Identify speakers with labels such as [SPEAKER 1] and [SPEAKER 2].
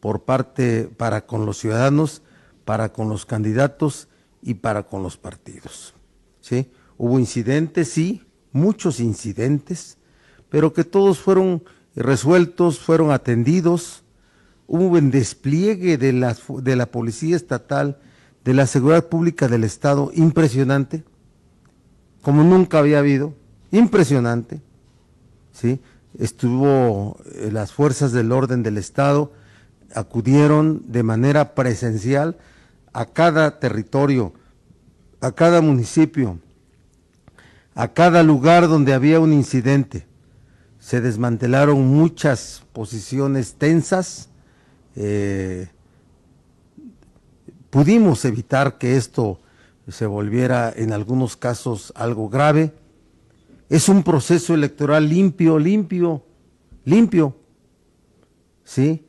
[SPEAKER 1] por parte para con los ciudadanos, para con los candidatos y para con los partidos. ¿sí? Hubo incidentes, sí, muchos incidentes, pero que todos fueron resueltos, fueron atendidos. Hubo un despliegue de la, de la Policía Estatal, de la Seguridad Pública del Estado, impresionante, como nunca había habido, impresionante. ¿sí? estuvo eh, las fuerzas del orden del Estado, acudieron de manera presencial a cada territorio, a cada municipio, a cada lugar donde había un incidente. Se desmantelaron muchas posiciones tensas. Eh, pudimos evitar que esto se volviera en algunos casos algo grave es un proceso electoral limpio, limpio, limpio. ¿Sí?